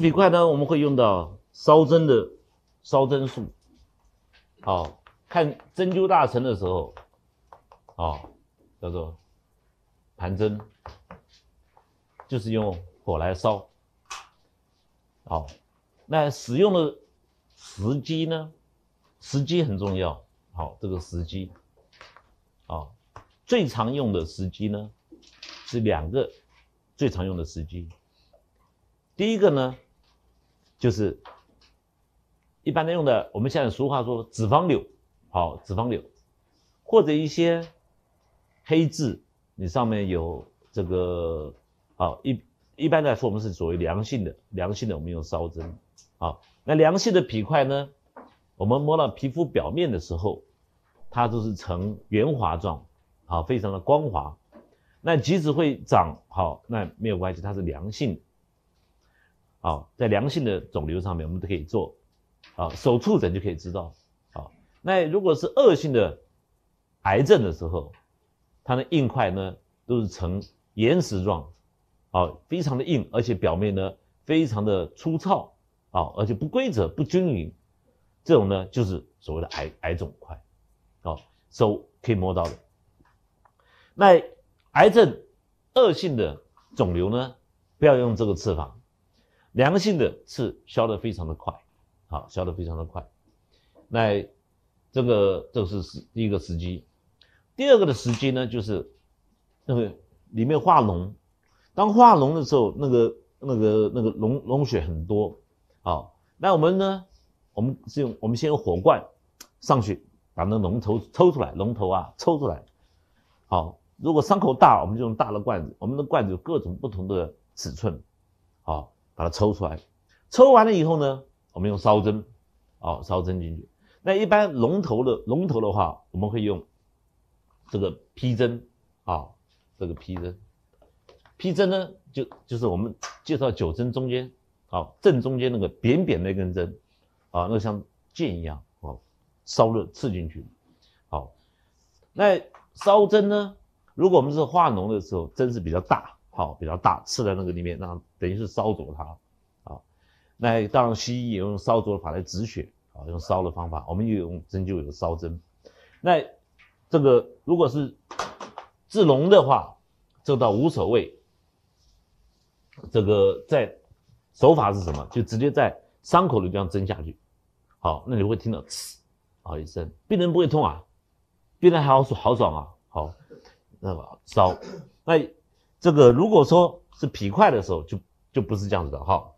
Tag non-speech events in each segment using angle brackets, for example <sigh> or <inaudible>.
这块呢，我们会用到烧针的烧针术。好，看《针灸大成》的时候，啊，叫做盘针，就是用火来烧。好，那使用的时机呢？时机很重要。好，这个时机，啊，最常用的时机呢，是两个最常用的时机。第一个呢。就是一般的用的，我们现在俗话说脂肪瘤，好脂肪瘤，或者一些黑痣，你上面有这个，好一一般来说我们是属于良性的，良性的我们用烧针，好那良性的皮块呢，我们摸到皮肤表面的时候，它都是呈圆滑状，好非常的光滑，那即使会长好那没有关系，它是良性。啊，在良性的肿瘤上面，我们都可以做啊，手触诊就可以知道。啊，那如果是恶性的癌症的时候，它的硬块呢都是呈岩石状，啊，非常的硬，而且表面呢非常的粗糙，啊，而且不规则、不均匀，这种呢就是所谓的癌癌肿块，啊，手可以摸到的。那癌症恶性的肿瘤呢，不要用这个刺法。良性的是消的非常的快，好，消的非常的快。那这个这是第一个时机，第二个的时机呢，就是那个里面化脓，当化脓的时候，那个那个那个脓脓血很多，好，那我们呢，我们是用我们先用火罐上去把那个龙头抽出来，龙头啊抽出来，好，如果伤口大，我们就用大的罐子，我们的罐子有各种不同的尺寸。把它抽出来，抽完了以后呢，我们用烧针，哦，烧针进去。那一般龙头的龙头的话，我们会用这个劈针，啊，这个劈针，劈针呢就就是我们介绍九针中间，好正中间那个扁扁那根针，啊，那像剑一样，哦，烧热刺进去，好。那烧针呢，如果我们是化脓的时候，针是比较大，好比较大，刺在那个里面让。等于是烧灼它，啊，那当然西医也用烧灼法来止血，啊，用烧的方法，我们又用针灸有烧针，那这个如果是治脓的话，这倒无所谓，这个在手法是什么？就直接在伤口的地方针下去，好，那你会听到呲啊一声，病人不会痛啊，病人还好说好爽啊，好，那个烧，那这个如果说是皮块的时候就。就不是这样子的哈，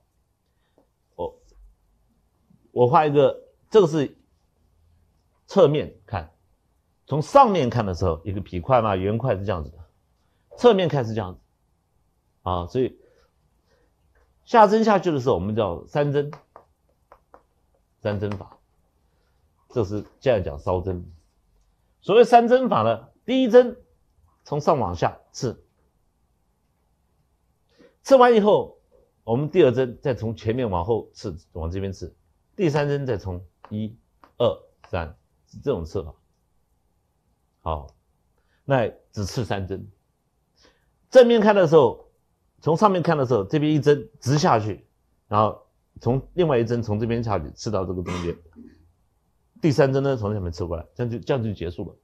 我我画一个，这个是侧面看，从上面看的时候，一个皮块嘛，圆块是这样子的，侧面看是这样，子啊，所以下针下去的时候，我们叫三针三针法，这是现在讲烧针，所谓三针法呢，第一针从上往下刺，刺完以后。我们第二针再从前面往后刺，往这边刺；第三针再从一、二、三，是这种刺法。好，那只刺三针。正面看的时候，从上面看的时候，这边一针直下去，然后从另外一针从这边下去刺到这个中间。第三针呢，从下面刺过来，这样就这样就结束了。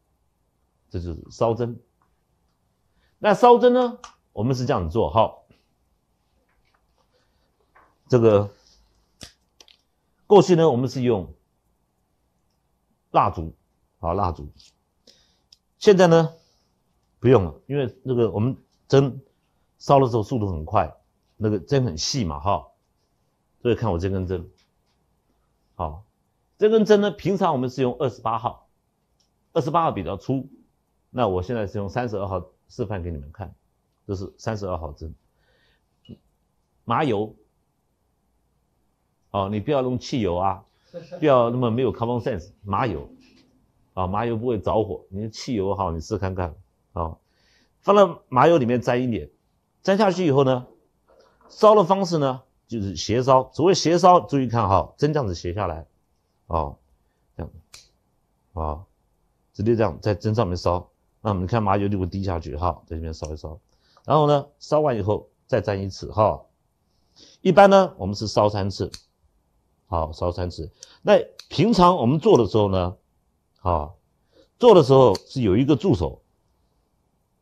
这就是烧针。那烧针呢，我们是这样子做哈。这个过去呢，我们是用蜡烛啊，蜡烛。现在呢不用了，因为那个我们针烧的时候速度很快，那个针很细嘛，哈。所以看我这根针，好，这根针呢，平常我们是用二十八号，二十八号比较粗。那我现在是用三十二号示范给你们看，这是三十二号针，麻油。哦，你不要用汽油啊，不要那么没有 common sense，麻油，啊，麻油不会着火。你汽油哈，你试看看。哦，放到麻油里面沾一点，沾下去以后呢，烧的方式呢就是斜烧。所谓斜烧，注意看哈，针这样子斜下来，哦，这样，哦，直接这样在针上面烧。那你看麻油就会滴下去哈，在这边烧一烧。然后呢，烧完以后再沾一次哈。一般呢，我们是烧三次。好烧三次，那平常我们做的时候呢，啊，做的时候是有一个助手，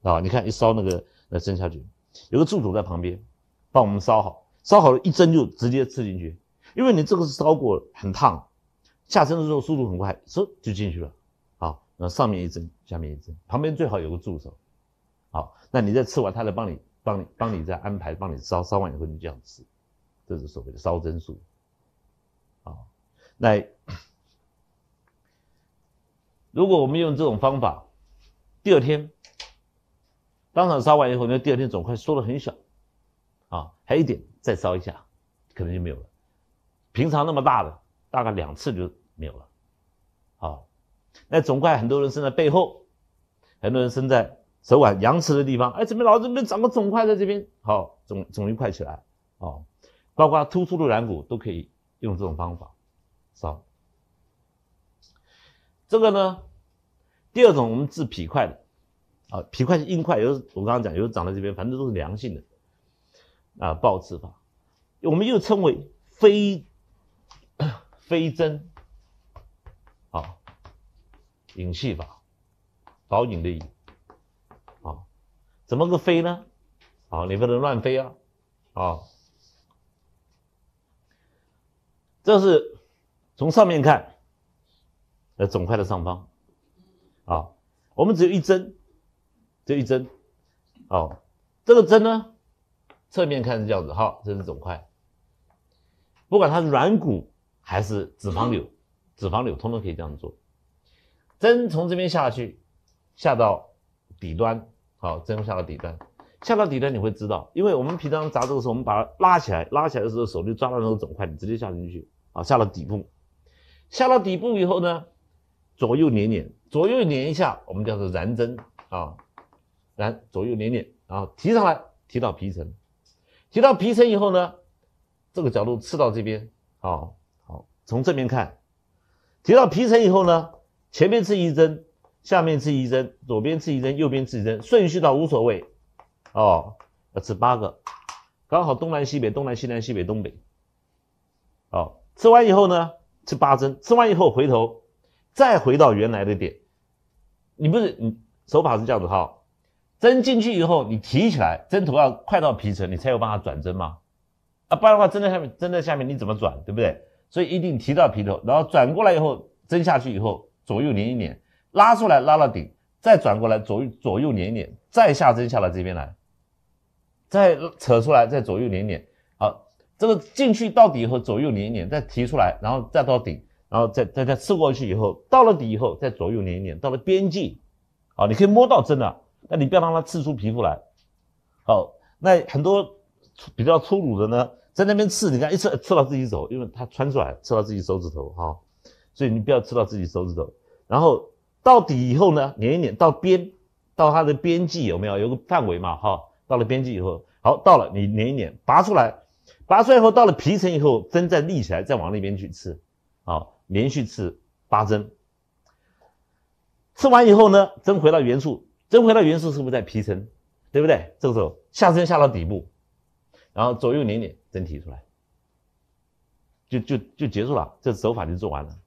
啊，你看一烧那个那蒸下去，有个助手在旁边帮我们烧好，烧好了一蒸就直接吃进去，因为你这个是烧过很烫，下针的时候速度很快，嗖就进去了。好，那上面一针，下面一针，旁边最好有个助手。好，那你在吃完，他来帮你帮你帮你再安排，帮你烧烧完以后你这样吃，这是所谓的烧蒸术。啊，那如果我们用这种方法，第二天当场烧完以后，那第二天肿块缩的很小，啊，还有一点再烧一下，可能就没有了。平常那么大的，大概两次就没有了。啊，那肿块很多人生在背后，很多人生在手腕、阳池的地方。哎，怎么老这边长个肿块在这边？好，肿肿一块起来，哦，包括突出的软骨都可以。用这种方法，烧。这个呢，第二种我们治脾块的，啊，脾块是硬块，有我刚刚讲，有长在这边，反正都是良性的，啊，爆刺法，我们又称为飞飞针，啊，引气法，导引的引，啊，怎么个飞呢？啊，你不能乱飞啊，啊。这是从上面看，呃，肿块的上方，啊，我们只有一针，只有一针，哦，这个针呢，侧面看是这样子，哈，这是肿块，不管它是软骨还是脂肪瘤，脂肪瘤通通可以这样做，针从这边下去，下到底端，好，针下到底端，下到底端你会知道，因为我们平常扎这个时候，我们把它拉起来，拉起来的时候，手就抓到那个肿块，你直接下进去。啊，下到底部，下到底部以后呢，左右捻捻，左右捻一下，我们叫做燃针啊，燃左右捻捻，然后提上来，提到皮层，提到皮层以后呢，这个角度刺到这边，啊，好，从这边看，提到皮层以后呢，前面刺一针，下面刺一针，左边刺一针，右边刺一针，顺序倒无所谓，哦，要刺八个，刚好东南西北，东南西南西北，东北，哦。吃完以后呢，吃八针。吃完以后回头再回到原来的点，你不是你手法是这样子哈？针进去以后你提起来，针头要快到皮层，你才有办法转针嘛。啊，不然的话，针在下面，针在下面你怎么转，对不对？所以一定提到皮头，然后转过来以后，针下去以后，左右捻一捻，拉出来拉到顶，再转过来左右左右捻一捻，再下针下到这边来，再扯出来再左右捻一捻。这个进去到底以后，左右捻一捻，再提出来，然后再到底，然后再再再刺过去以后，到了底以后再左右捻一捻，到了边际，啊，你可以摸到针的，那你不要让它刺出皮肤来，好，那很多比较粗鲁的呢，在那边刺，你看一刺刺到自己手，因为它穿出来刺到自己手指头，哈，所以你不要刺到自己手指头，然后到底以后呢，捻一捻到边，到它的边际有没有？有个范围嘛，哈，到了边际以后，好，到了你捻一捻，拔出来。拔出来以后，到了皮层以后，针再立起来，再往那边去刺，啊，连续刺八针，刺完以后呢，针回到原处，针回到原处是不是在皮层，对不对？这个时候下针下到底部，然后左右拧拧，针提出来，就就就结束了，这手法就做完了，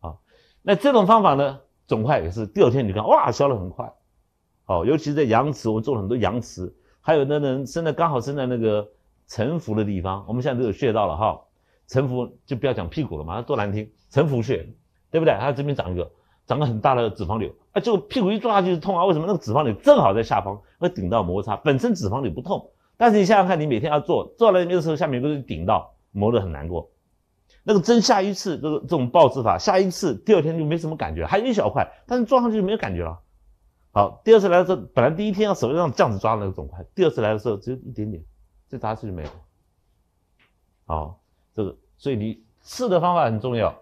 啊，那这种方法呢，肿块也是第二天你看哇消的很快，哦，尤其是在羊池，我们做了很多羊池，还有那人生在刚好生在那个。沉浮的地方，我们现在都有穴道了哈。沉浮就不要讲屁股了嘛，多难听。沉浮穴，对不对？它这边长一个，长个很大的脂肪瘤啊，就屁股一坐下去就痛啊。为什么？那个脂肪瘤正好在下方，会顶到摩擦。本身脂肪瘤不痛，但是你想想看，你每天要坐，坐到那边的时候，下面不是顶到，磨得很难过。那个针下一次，这个这种暴治法，下一次第二天就没什么感觉，还有一小块，但是坐上去就没有感觉了。好，第二次来的时候，本来第一天要手上这样子抓那个肿块，第二次来的时候只有一点点。这杂事就没有，好，这个，所以你治的方法很重要，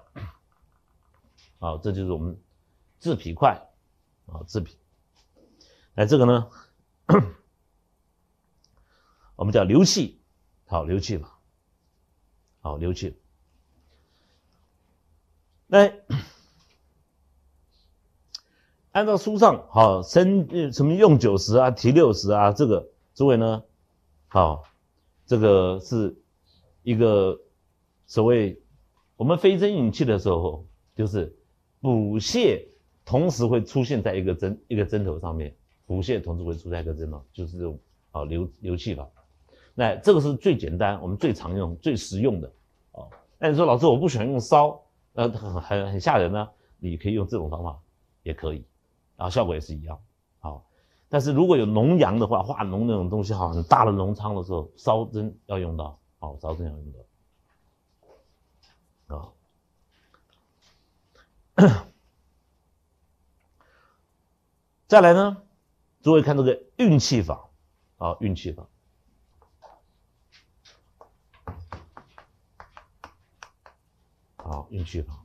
好，这就是我们治脾快，啊，治脾，那这个呢，我们叫流气，好，流气法，好，流气，那 <clears throat> 按照书上，好，生什么用九十啊，提六十啊，这个诸位呢，好。这个是一个所谓我们飞针引气的时候，就是补泻同时会出现在一个针一个针头上面，补泻同时会出现在一个针头，就是这种啊流流气法。那这个是最简单，我们最常用、最实用的啊。那你说老师我不喜欢用烧，呃，很很很吓人呢，你可以用这种方法，也可以，然后效果也是一样。但是如果有脓阳的话，化脓那种东西，好，大的脓疮的时候，烧针要用到，好，烧针要用到。好，<coughs> 再来呢，诸位看这个运气法，啊，运气法，好，运气法。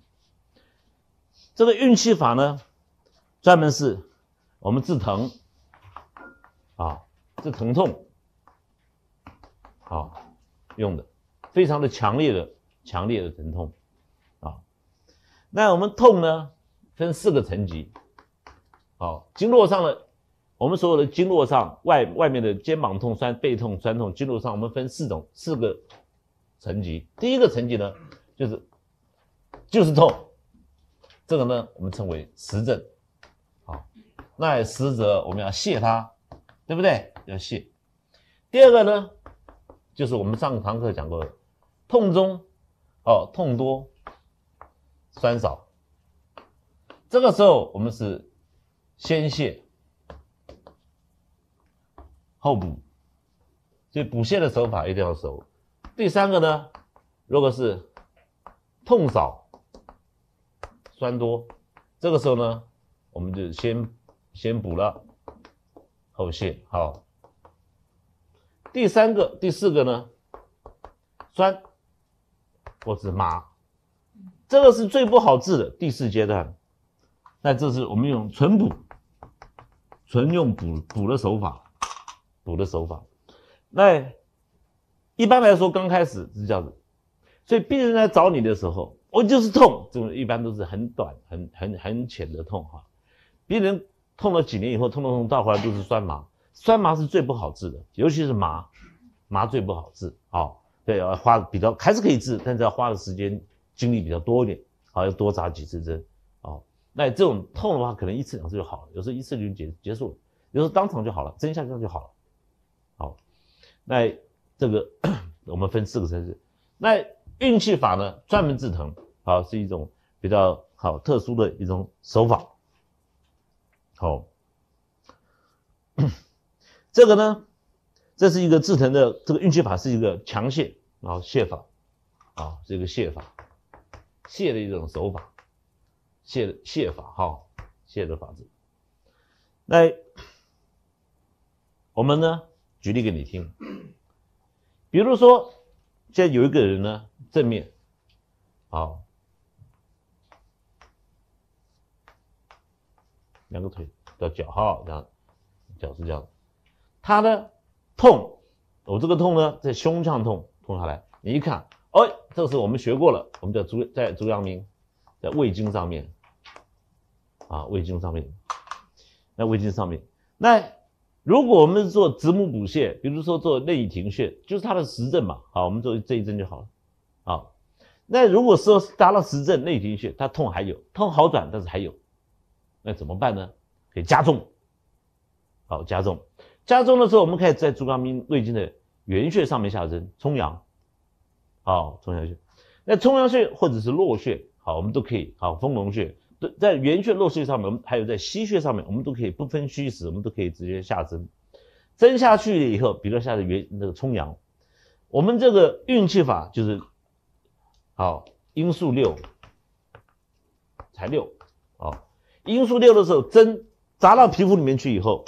这个运气法呢，专门是我们治疼。啊，这疼痛啊用的非常的强烈的强烈的疼痛啊。那我们痛呢分四个层级，好，经络上的我们所有的经络上外外面的肩膀痛酸背痛酸痛经络上我们分四种四个层级。第一个层级呢就是就是痛，这个呢我们称为实症，好，那实则我们要泻它。对不对？要泻。第二个呢，就是我们上堂课讲过的，痛中哦，痛多酸少，这个时候我们是先泻后补，所以补泻的手法一定要熟。第三个呢，如果是痛少酸多，这个时候呢，我们就先先补了。后泻好，第三个、第四个呢？酸或是麻，这个是最不好治的第四阶段。那这是我们用纯补、纯用补补的手法，补的手法。那一般来说，刚开始是这样子。所以病人来找你的时候，我就是痛，这种一般都是很短、很很很浅的痛哈。病人。痛了几年以后，痛痛痛，到后来都是酸麻，酸麻是最不好治的，尤其是麻，麻最不好治啊。对，要花比较还是可以治，但是要花的时间精力比较多一点，好要多扎几次针啊。那这种痛的话，可能一次两次就好了，有时候一次就结结束，了，有时候当场就好了，针下去就好了。好，那这个我们分四个层次。那运气法呢，专门治疼啊，是一种比较好特殊的一种手法。好，<coughs> 这个呢，这是一个制成的这个运气法，是一个强卸啊泄法啊，这个泄法泄的一种手法，泄泄法哈，泄的法子。那我们呢，举例给你听，比如说现在有一个人呢，正面啊。两个腿到脚哈，这样脚是这样。他呢痛，我这个痛呢在胸腔痛，痛下来你一看，哎，这是我们学过了，我们叫足在足阳明在胃经上面啊，胃经上面，那胃经上面。那如果我们做子母补穴，比如说做内庭穴，就是它的实证嘛。好，我们做这一针就好了。啊，那如果说达到实证内庭穴，它痛还有，痛好转但是还有。那怎么办呢？给加重，好加重，加重的时候，我们可以在足阳明胃经的原穴上面下针，冲阳，好冲阳穴。那冲阳穴或者是络穴，好，我们都可以，好丰隆穴，在原穴络穴上面，我们还有在膝穴上面，我们都可以不分虚实，我们都可以直接下针。针下去了以后，比如说下的原那个冲阳，我们这个运气法就是好，因素六才六，好。罂粟六的时候，针扎到皮肤里面去以后，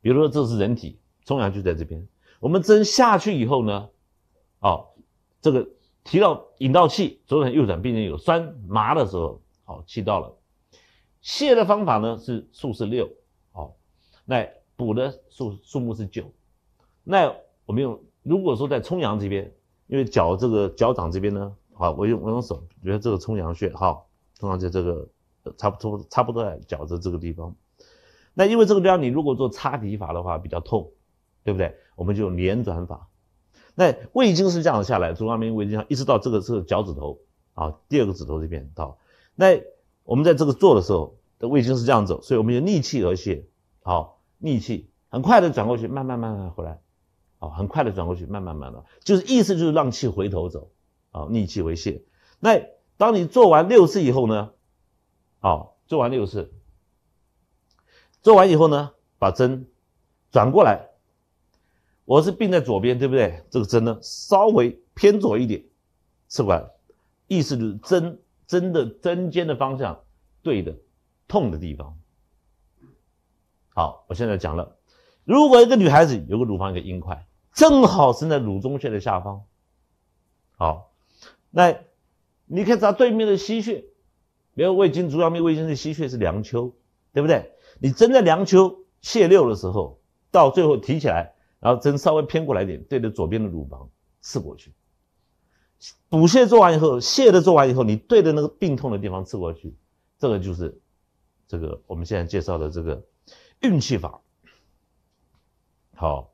比如说这是人体，冲阳就在这边。我们针下去以后呢，哦，这个提到引到气，左转右转，病人有酸麻的时候，好气到了。泻的方法呢是数是六，哦，那补的数数目是九。那我们用，如果说在冲阳这边，因为脚这个脚掌这边呢，好，我用我用手，比如这个冲阳穴，哈。通常在这个差不多差不多脚的这个地方，那因为这个地方你如果做擦皮法的话比较痛，对不对？我们就连转法。那胃经是这样子下来，从上明胃经上一直到这个这个脚趾头啊，第二个指头这边到。那我们在这个做的时候，胃经是这样走，所以我们就逆气而泄，好逆气，很快的转过去，慢慢慢慢回来，啊，很快的转过去，慢慢慢慢，就是意思就是让气回头走，啊逆气为泄，那。当你做完六次以后呢，啊，做完六次，做完以后呢，把针转过来，我是并在左边，对不对？这个针呢，稍微偏左一点，刺管，意思就是针针的针尖的方向对的痛的地方。好，我现在讲了，如果一个女孩子有个乳房有个硬块，正好是在乳中穴的下方，好，那。你可以找对面的吸穴，比如胃经足阳明胃经的吸穴是梁丘，对不对？你针在梁丘泻六的时候，到最后提起来，然后针稍微偏过来一点，对着左边的乳房刺过去。补泻做完以后，泻的做完以后，你对着那个病痛的地方刺过去，这个就是这个我们现在介绍的这个运气法。好，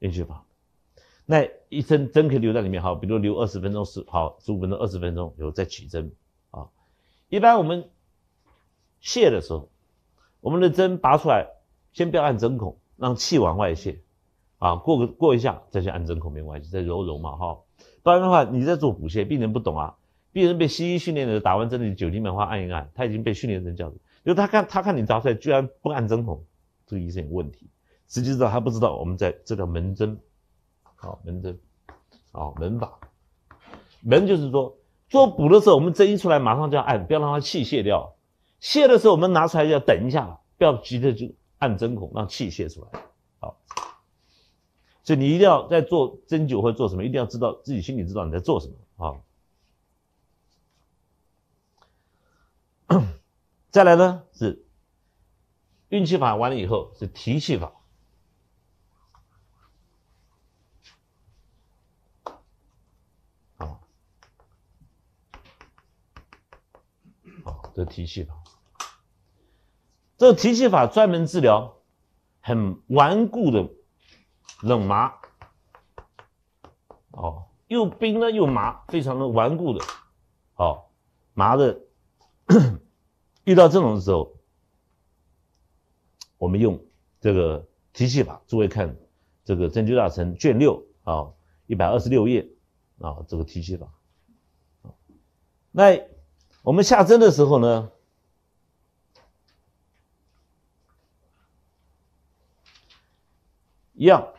运气法。那一针针可以留在里面哈，比如留二十分钟，十好十五分钟，二十分钟，然后再取针啊。一般我们卸的时候，我们的针拔出来，先不要按针孔，让气往外泄啊，过个过一下再去按针孔没关系，再揉揉嘛哈。不然的话，你在做骨卸，病人不懂啊，病人被西医训练的，打完针的酒精棉花按一按，他已经被训练成这样子，因为他看他看你扎出来居然不按针孔，这个医生有问题。实际上他不知道我们在这叫门针。好，门针，好门法，门就是说做补的时候，我们针一出来马上就要按，不要让它气泄掉。泄的时候我们拿出来要等一下，不要急着就按针孔让气泄出来。好，所以你一定要在做针灸或做什么，一定要知道自己心里知道你在做什么啊。<coughs> 再来呢是运气法，完了以后是提气法。这提气法，这个提气法专门治疗很顽固的冷麻哦，又冰呢又麻，非常的顽固的哦，麻的，<coughs> 遇到这种时候，我们用这个提气法。诸位看这个《针灸大成》卷六啊，一百二十六页啊，这个提气法那。我们下针的时候呢，一样，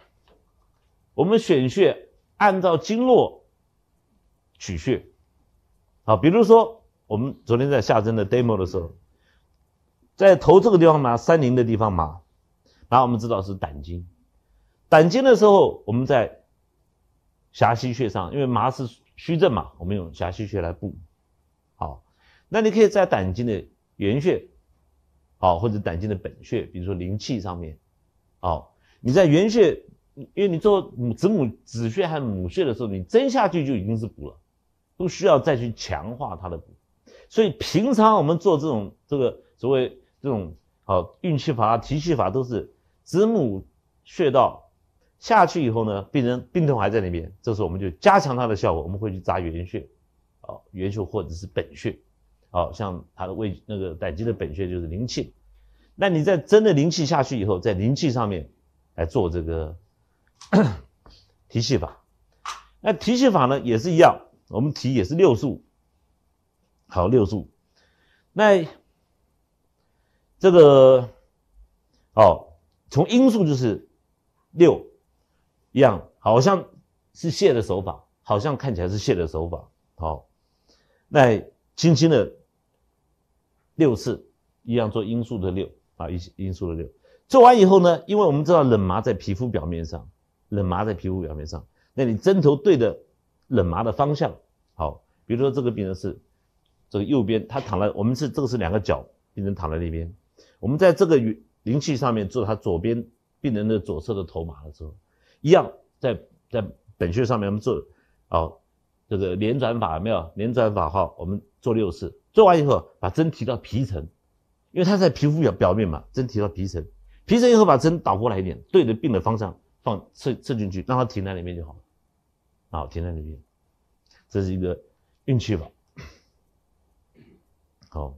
我们选穴按照经络取穴，啊，比如说我们昨天在下针的 demo 的时候，在头这个地方麻，三林的地方麻，然后我们知道是胆经，胆经的时候我们在侠溪穴上，因为麻是虚症嘛，我们用侠溪穴来补。那你可以在胆经的原穴，哦，或者胆经的本穴，比如说灵气上面，哦，你在原穴，因为你做子母子穴还是母穴的时候，你针下去就已经是补了，不需要再去强化它的补。所以平常我们做这种这个所谓这种哦运气法啊提气法都是子母穴道下去以后呢，病人病痛还在那边，这时候我们就加强它的效果，我们会去扎原穴，哦，原穴或者是本穴。好像他的胃那个胆经的本穴就是灵气，那你在真的灵气下去以后，在灵气上面来做这个提气法，那提气法呢也是一样，我们提也是六数，好六数。那这个哦从因数就是六，一样，好像是泻的手法，好像看起来是泻的手法，好，那。轻轻的六次，一样做阴数的六啊，阴阴数的六。做完以后呢，因为我们知道冷麻在皮肤表面上，冷麻在皮肤表面上，那你针头对的冷麻的方向，好，比如说这个病人是这个右边，他躺在我们是这个是两个脚，病人躺在那边，我们在这个灵气上面做他左边病人的左侧的头麻的时候，一样在在本穴上面我们做，好。这个连转法没有连转法哈，我们做六次，做完以后把针提到皮层，因为它在皮肤表表面嘛，针提到皮层，皮层以后把针倒过来一点，对着病的方向放刺刺进去，让它停在里面就好了。好，停在里面，这是一个运气法。好，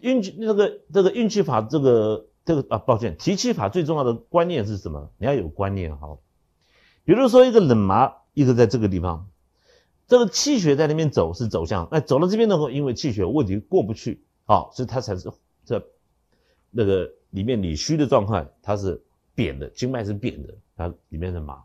运气那个这个运气法，这个这个啊，抱歉，提气法最重要的观念是什么？你要有观念哈。比如说一个冷麻一直在这个地方，这个气血在那边走是走向，那走到这边的话，因为气血问题过不去，好，所以它才是这那个里面里虚的状况，它是扁的经脉是扁的，它里面的麻。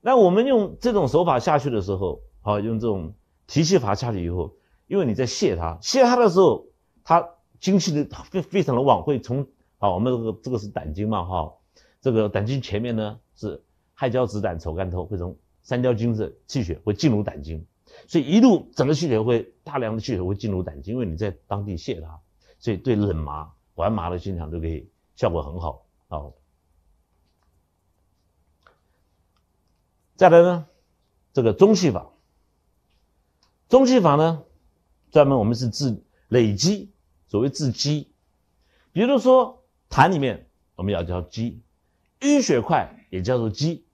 那我们用这种手法下去的时候，好，用这种提气法下去以后，因为你在泻它，泻它的时候，它精气的非非常的旺，会从啊，我们这个这个是胆经嘛哈，这个胆经前面呢是。害胶、质胆、丑干透会从三焦经的气血会进入胆经，所以一路整个气血会大量的气血会进入胆经，因为你在当地泻它，所以对冷麻、顽麻的现场都可以效果很好。哦。再来呢，这个中气法，中气法呢，专门我们是治累积，所谓治积，比如说痰里面我们要叫积，淤血块也叫做积。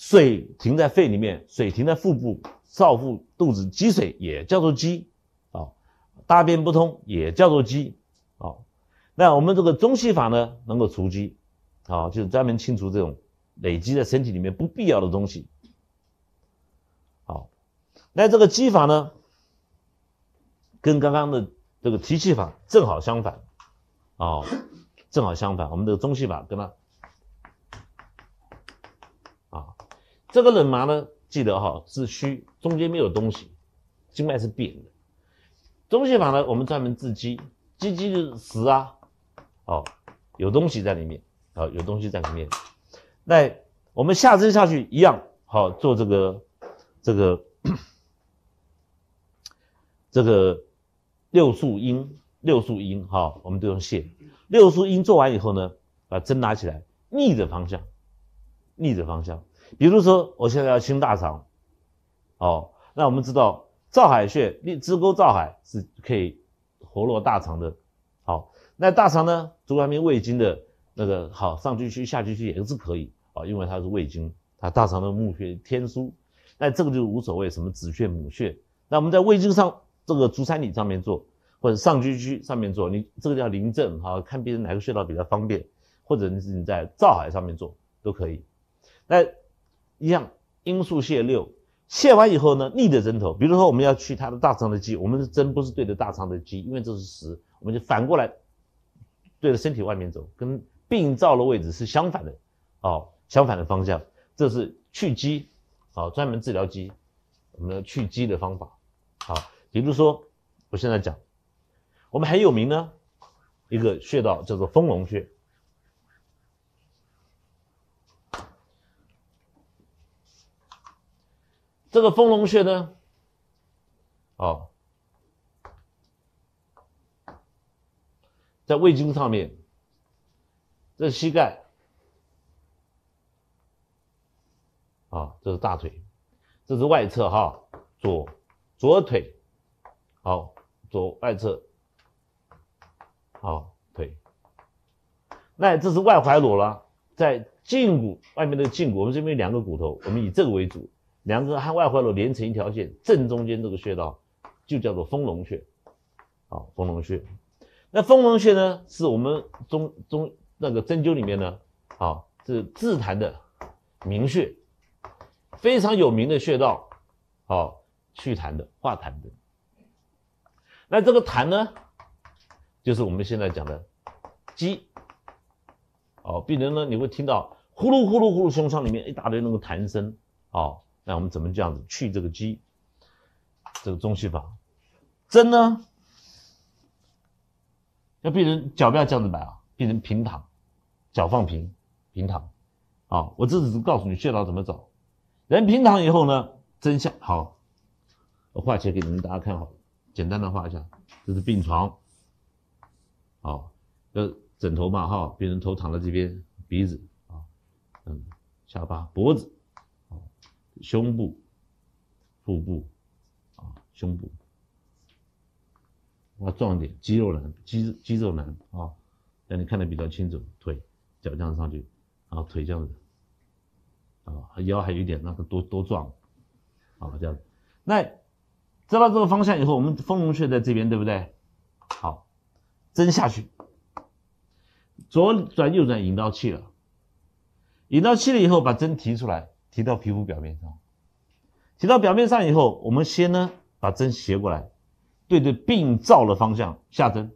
水停在肺里面，水停在腹部，少腹肚子积水也叫做积，啊，大便不通也叫做积，啊，那我们这个中西法呢，能够除积，啊，就是专门清除这种累积在身体里面不必要的东西，好，那这个积法呢，跟刚刚的这个提气法正好相反，啊，正好相反，我们这个中西法跟它这个冷麻呢，记得哈是虚，中间没有东西，经脉是扁的。中泻法呢，我们专门治积，积积就是实啊，好有东西在里面啊，有东西在里面。那我们下针下去一样，好做这个这个 <coughs> 这个六数阴六数阴哈，我们都用泻。六数阴做完以后呢，把针拿起来，逆着方向，逆着方向。比如说，我现在要清大肠，哦，那我们知道照海穴、立支沟、照海是可以活络大肠的。好，那大肠呢，足三里胃经的那个好，上巨虚、下巨虚也是可以啊，因为它是胃经，它大肠的募穴天枢。那这个就无所谓什么子穴、母穴。那我们在胃经上，这个足三里上面做，或者上居区上面做，你这个叫临证啊，看病人哪个穴道比较方便，或者你是你在照海上面做都可以。那。一样，阴数泻六，泻完以后呢，逆着针头。比如说，我们要去他的大肠的积，我们的针不是对着大肠的积，因为这是实，我们就反过来对着身体外面走，跟病灶的位置是相反的，哦，相反的方向。这是去积，啊，专门治疗鸡，我们的去鸡的方法。好，比如说，我现在讲，我们很有名呢，一个穴道叫做丰隆穴。这个丰隆穴呢，哦，在胃经上面，这是膝盖，啊，这是大腿，这是外侧哈，左左腿，好，左外侧，好腿，那这是外踝裸了，在胫骨外面的胫骨，我们这边两个骨头，我们以这个为主。两个和外踝骨连成一条线，正中间这个穴道就叫做丰隆穴，啊，丰隆穴。那丰隆穴呢，是我们中中那个针灸里面呢，啊，是治痰的名穴，非常有名的穴道，好去痰的化痰的。那这个痰呢，就是我们现在讲的鸡。哦，病人呢你会听到呼噜呼噜呼噜，胸腔里面一大堆那个痰声，哦。那我们怎么这样子去这个积？这个中气法，针呢？要病人脚不要这样子摆啊，病人平躺，脚放平，平躺。啊，我这只是告诉你穴道怎么走。人平躺以后呢，针下好，我画起来给你们大家看好，简单的画一下，这是病床。好，呃，枕头嘛哈，病人头躺在这边，鼻子啊，嗯，下巴，脖子。胸部、腹部啊，胸部，要壮一点，肌肉男，肌肌肉男啊。让你看得比较清楚，腿脚这样子上去，然后腿这样子啊，腰还有一点，那个多多壮啊，这样。那知道这个方向以后，我们丰隆穴在这边，对不对？好，针下去，左转右转，引到气了，引到气了以后，把针提出来。提到皮肤表面上，提到表面上以后，我们先呢把针斜过来，对着病灶的方向下针。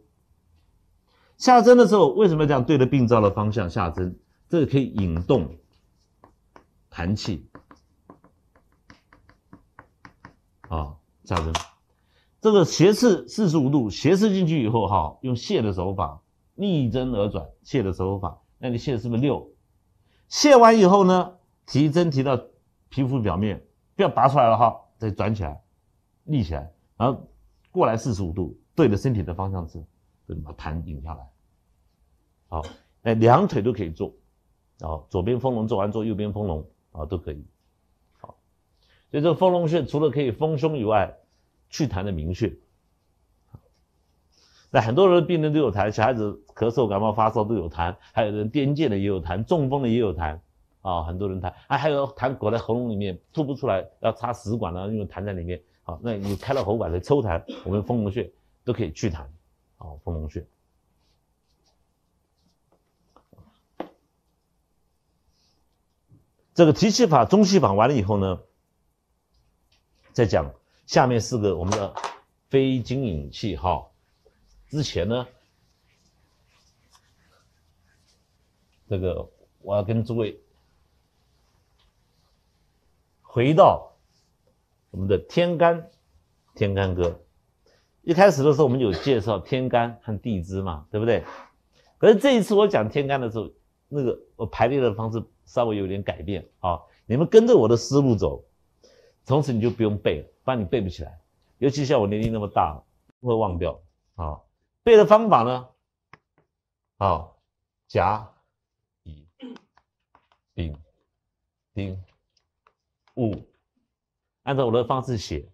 下针的时候，为什么要这样对着病灶的方向下针？这个可以引动寒气。啊，下针。这个斜刺四十五度，斜刺进去以后哈，用泻的手法逆针而转，泻的手法。那你泻是不是六？泻完以后呢？提针提到皮肤表面，不要拔出来了哈，再转起来，立起来，然后过来四十五度，对着身体的方向就把痰引下来。好，哎，两腿都可以做，然后左边丰隆做完做右边丰隆，啊都可以。好，所以这丰隆穴除了可以丰胸以外，祛痰的名穴。那很多人的病人都有痰，小孩子咳嗽、感冒、发烧都有痰，还有人癫痫的也有痰，中风的也有痰。啊，很多人痰，啊、还有痰裹在喉咙里面吐不出来，要插食管了，因为痰在里面。好，那你开了喉管再抽痰，我们丰隆穴都可以去痰。好，丰隆穴。这个提气法、中气法完了以后呢，再讲下面四个我们的非经引气哈。之前呢，这个我要跟诸位。回到我们的天干，天干歌。一开始的时候我们有介绍天干和地支嘛，对不对？可是这一次我讲天干的时候，那个我排列的方式稍微有点改变啊。你们跟着我的思路走，从此你就不用背了，不然你背不起来。尤其像我年龄那么大了，会忘掉。啊。背的方法呢？好，甲乙丙丁。五，按照我的方式写，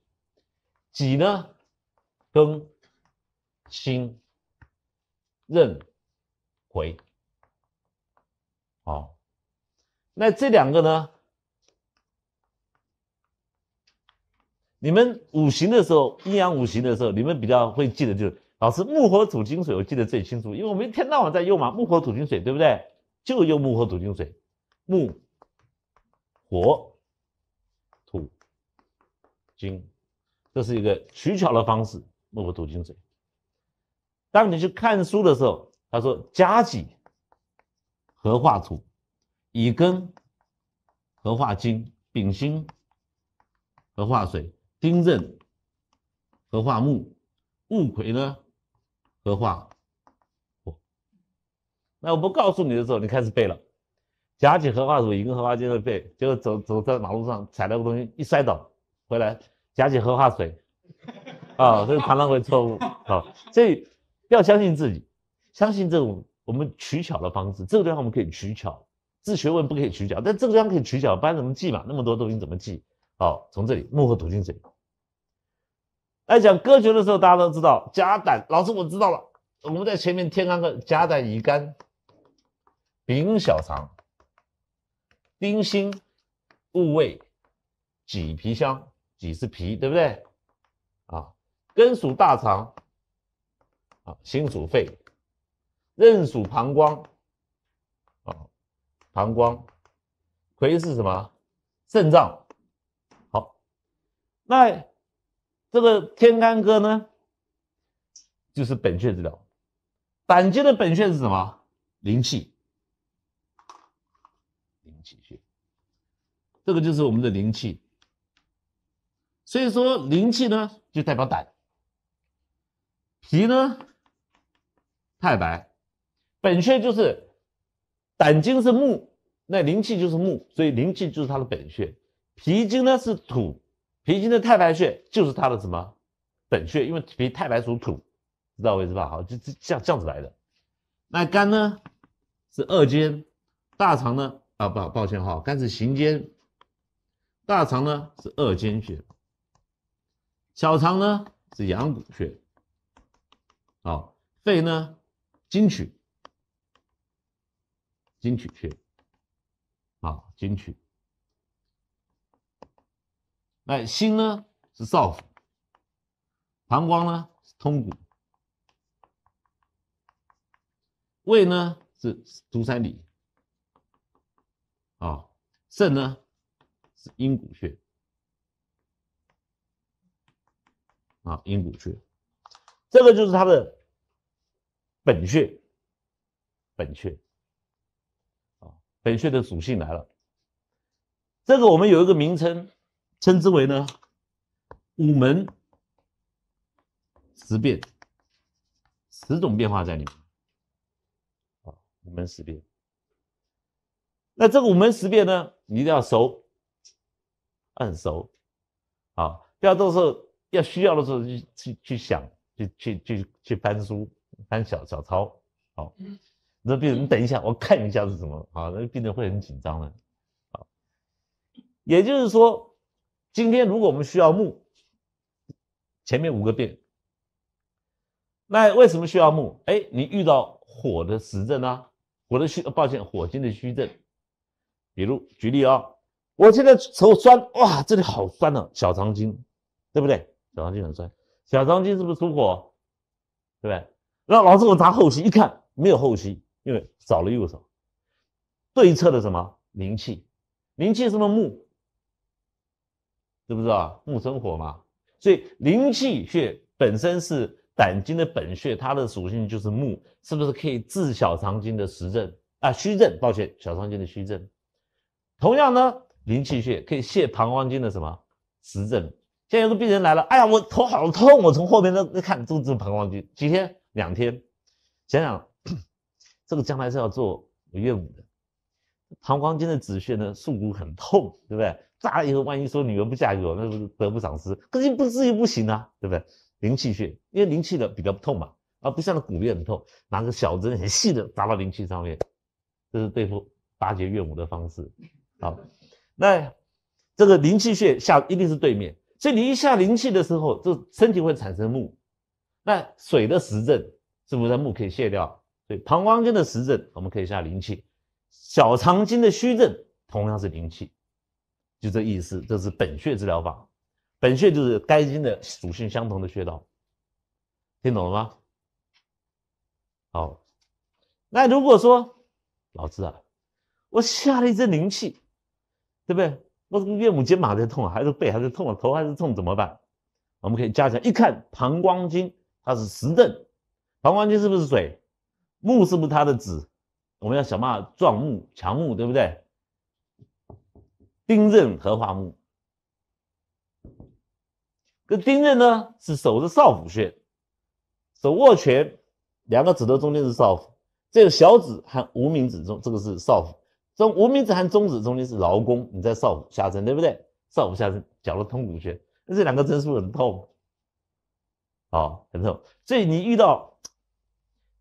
己呢？庚、辛、壬、癸。好，那这两个呢？你们五行的时候，阴阳五行的时候，你们比较会记得，就是。老师木火土金水，我记得最清楚，因为我们一天到晚在用嘛，木火土金水，对不对？就用木火土金水，木、火。金，这是一个取巧的方式，木火读金水。当你去看书的时候，他说：甲己合化土，乙庚合化金，丙辛合化水，丁壬合化木，戊癸呢合化火。那我不告诉你的时候，你开始背了：甲己合化土，乙庚合化金，会背，结果走走在马路上踩那个东西，一摔倒，回来。甲己合化水，啊，这以常常会错误，啊，所以要相信自己，相信这种我们取巧的方式。这个地方我们可以取巧，治学问不可以取巧，但这个地方可以取巧，不然怎么记嘛？那么多东西怎么记？好，从这里木后堵进水。来讲歌诀的时候，大家都知道甲胆，老师我知道了，我们在前面添上个甲胆乙肝，丙小肠，丁心，戊胃，己皮香。己是脾，对不对？啊，根属大肠，啊，心属肺，任属膀胱，啊，膀胱，魁是什么？肾脏。好，那这个天干戈呢，就是本穴治疗胆经的本穴是什么？灵气，灵气穴，这个就是我们的灵气。所以说，灵气呢就代表胆，脾呢太白，本穴就是胆经是木，那灵气就是木，所以灵气就是它的本穴。脾经呢是土，脾经的太白穴就是它的什么本穴？因为脾太白属土，知道位置吧？好，就这这样子来的。那肝呢是二间，大肠呢啊不抱歉哈，肝是行间，大肠呢是二间穴。小肠呢是阳谷穴，啊，肺呢金曲，金曲穴，啊，金曲。那心呢是少府，膀胱呢是通谷，胃呢是足三里，啊，肾呢是阴谷穴。啊，阴补穴，这个就是它的本穴，本穴，啊，本穴的属性来了。这个我们有一个名称，称之为呢五门十变，十种变化在里面。啊，五门十变。那这个五门十变呢，你一定要熟，很熟，啊，不要到时候。要需要的时候去去去想，去去去去翻书翻小小抄，好。那病人，你等一下，我看一下是什么好。那病人会很紧张的。也就是说，今天如果我们需要木，前面五个病，那为什么需要木？哎，你遇到火的实症啊，火的虚，抱歉，火经的虚症。比如举例啊，我现在手酸，哇，这里好酸啊，小肠经，对不对？小肠经很帅，小肠经是不是出火？对不对？那老师我查后期一看，没有后期，因为少了右手，对侧的什么？灵气，灵气是不是木？知不知道？木生火嘛。所以灵气穴本身是胆经的本穴，它的属性就是木，是不是可以治小肠经的实症啊？虚症？抱歉，小肠经的虚症。同样呢，灵气穴可以泄膀胱经的什么实症？现在有个病人来了，哎呀，我头好痛！我从后面那那看，这是膀胱经，几天两天。想想，<coughs> 这个将来是要做我岳母的，膀胱经的止血呢，束骨很痛，对不对？扎了以后，万一说女儿不嫁给我，那不是得不偿失？可是不至于不行啊，对不对？灵气穴，因为灵气的比较痛嘛，而不像那骨裂很痛，拿个小针很细的扎到灵气上面，这是对付巴结岳母的方式。好，那这个灵气穴下一定是对面。所以你一下灵气的时候，这身体会产生木，那水的实症是不是木可以泄掉？所以膀胱经的实症我们可以下灵气，小肠经的虚症同样是灵气，就这意思。这是本穴治疗法，本穴就是该经的属性相同的穴道，听懂了吗？好，那如果说老师啊，我下了一阵灵气，对不对？我岳母肩膀在痛，啊，还是背还是痛，啊，头还是痛，怎么办？我们可以加强一看膀胱经，它是实症，膀胱经是不是水？木是不是它的子？我们要想办法壮木、强木，对不对？丁壬合化木，这丁壬呢是手的少府穴，手握拳，两个指头中间是少府，这个小指和无名指中这个是少府。中无名指和中指中间是劳宫，你在少府下针，对不对？少府下针，脚了通骨穴，那这两个针是很痛，哦，很痛。所以你遇到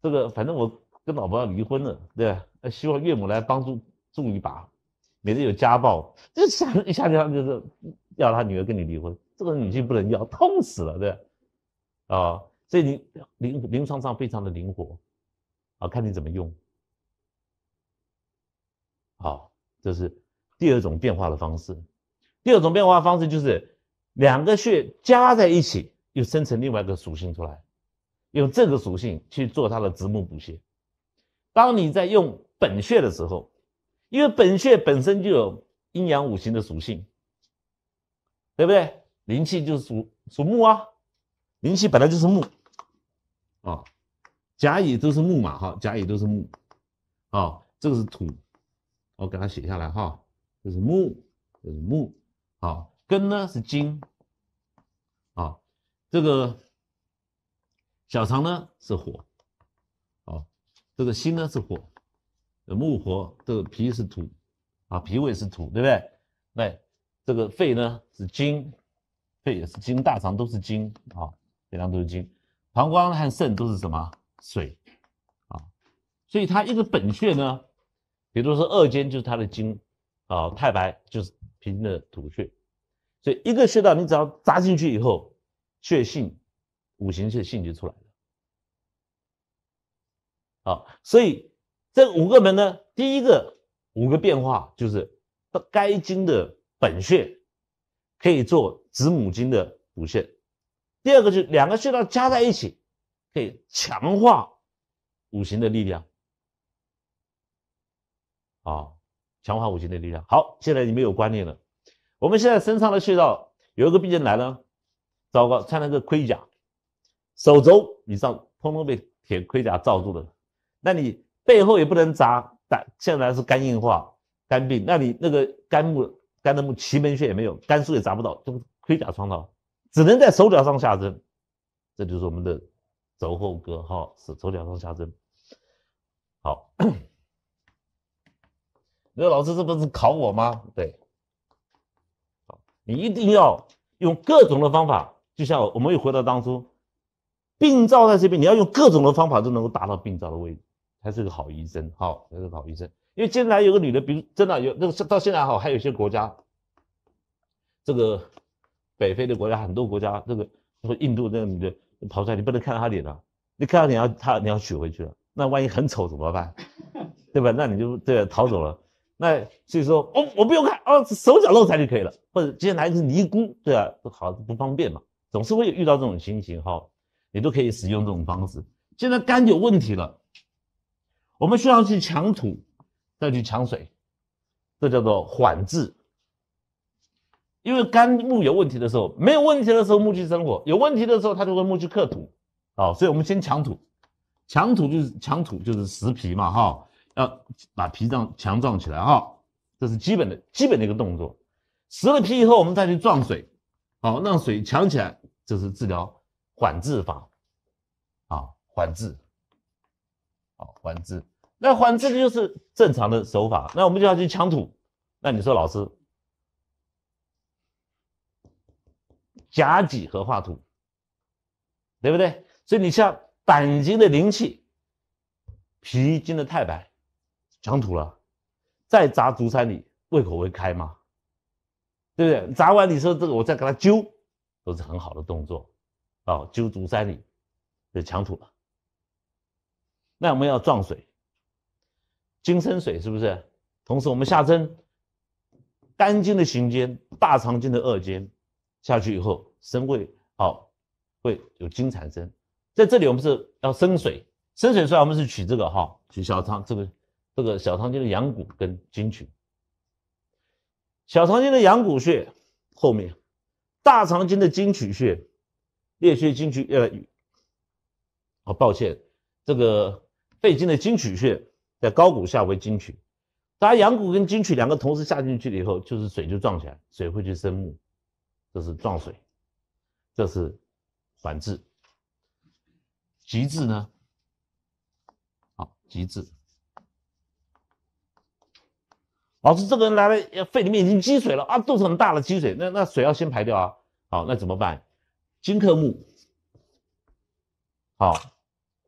这个，反正我跟老婆要离婚了，对吧？希望岳母来帮助助一把，免得有家暴。就下一下就就是要他女儿跟你离婚，这个女性不能要，痛死了，对吧？啊，所以你临临床上非常的灵活，啊，看你怎么用。好，这是第二种变化的方式。第二种变化方式就是两个穴加在一起，又生成另外一个属性出来，用这个属性去做它的子母补血。当你在用本穴的时候，因为本穴本身就有阴阳五行的属性，对不对？灵气就是属属木啊，灵气本来就是木啊，甲乙都是木嘛，哈，甲乙都是木啊，这个是土。我给它写下来哈，这是木，这是木，好，根呢是金，啊，这个小肠呢是火，啊，这个心呢是火，木火，这个脾是土，啊，脾胃是土，对不对？那这个肺呢是金，肺也是金，大肠都是金，啊，大肠都是金，膀胱和肾都是什么？水，啊，所以它一个本穴呢。比如说二尖就是它的经，啊太白就是平的土穴，所以一个穴道你只要扎进去以后，血性，五行的性就出来了，啊，所以这五个门呢，第一个五个变化就是，该经的本穴可以做子母经的补穴，第二个就是两个穴道加在一起，可以强化五行的力量。啊，强化五行的力量。好，现在你们有观念了。我们现在身上的穴道有一个病人来了，糟糕，穿了个盔甲，手肘以上通通被铁盔甲罩住了。那你背后也不能砸，但现在是肝硬化、肝病，那你那个肝木、肝的木奇门穴也没有，肝素也砸不到，就盔甲穿到，只能在手脚上下针。这就是我们的肘后歌，哈，是手脚上下针。好。<coughs> 那老师这不是考我吗？对，好，你一定要用各种的方法，就像我们又回到当初，病灶在这边，你要用各种的方法都能够达到病灶的位置，才是个好医生，好，才是好医生。因为现在有个女的，比如真的有那个到现在哈，还有一些国家，这个北非的国家，很多国家，这个说印度那个女的跑出来，你不能看到她脸啊，你看到脸要她，你要娶回去了，那万一很丑怎么办？<laughs> 对吧？那你就对逃走了。那所以说，哦，我不用看，哦，手脚露财就可以了，或者今天来一次尼姑，对啊，不好不方便嘛，总是会遇到这种情形哈。你都可以使用这种方式。现在肝有问题了，我们需要去强土，再去强水，这叫做缓治。因为肝木有问题的时候，没有问题的时候木去生火，有问题的时候它就会木去克土，啊，所以我们先强土，强土就是强土就是实皮嘛，哈。要把脾脏强壮起来啊，这是基本的基本的一个动作。食了脾以后，我们再去撞水，好让水强起来，这是治疗缓治法啊，缓治，好缓治。那缓治就是正常的手法，那我们就要去强土。那你说老师，甲己合化土，对不对？所以你像胆经的灵气，脾经的太白。强土了，再砸足三里，胃口会开吗？对不对？砸完你说这个，我再给他灸，都是很好的动作。哦，灸足三里，就强土了。那我们要壮水，金生水是不是？同时我们下针，肝经的行间、大肠经的二间，下去以后，生胃，好，会有金产生。在这里我们是要生水，生水的话，我们是取这个哈，取小肠这个。这个小肠经的阳谷跟金曲，小肠经的阳谷穴后面，大肠经的金曲穴，列穴金曲呃，啊，抱歉，这个肺经的金曲穴在高骨下为金曲，当阳谷跟金曲两个同时下进去了以后，就是水就撞起来，水会去生木，这是撞水，这是反治，极致呢？好，极致。老师，这个人来了，肺里面已经积水了啊，肚子很大的积水，那那水要先排掉啊。好，那怎么办？金克木，好，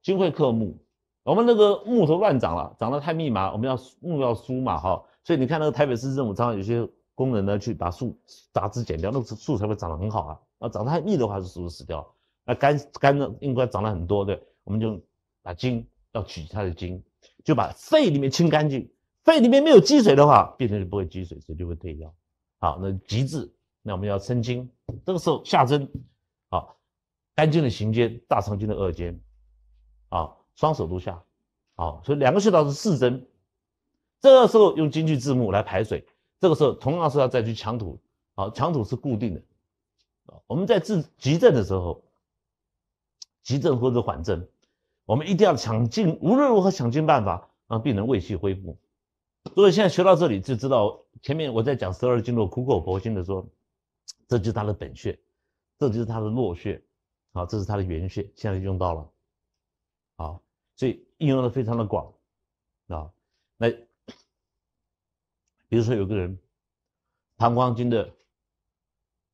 金会克木，我们那个木头乱长了，长得太密麻，我们要木要疏嘛，好，所以你看那个台北市政府常常有些工人呢去把树杂枝剪掉，那个树才会长得很好啊。啊，长得太密的话是不是死掉？那干干的应该长了很多对，我们就把金要取它的茎，就把肺里面清干净。肺里面没有积水的话，病人就不会积水，水就会退掉。好，那急症，那我们要针筋，这个时候下针，好，肝经的行间，大肠经的二间，啊，双手都下，好，所以两个穴道是四针，这个时候用金具字幕来排水，这个时候同样是要再去强土，好，强土是固定的，我们在治急症的时候，急症或者缓症，我们一定要想尽无论如何想尽办法，让病人胃气恢复。所以现在学到这里就知道，前面我在讲十二经络，苦口婆心的说，这就是他的本穴，这就是他的络穴，啊，这是他的原穴，现在用到了，啊，所以应用的非常的广，啊，那比如说有个人，膀胱经的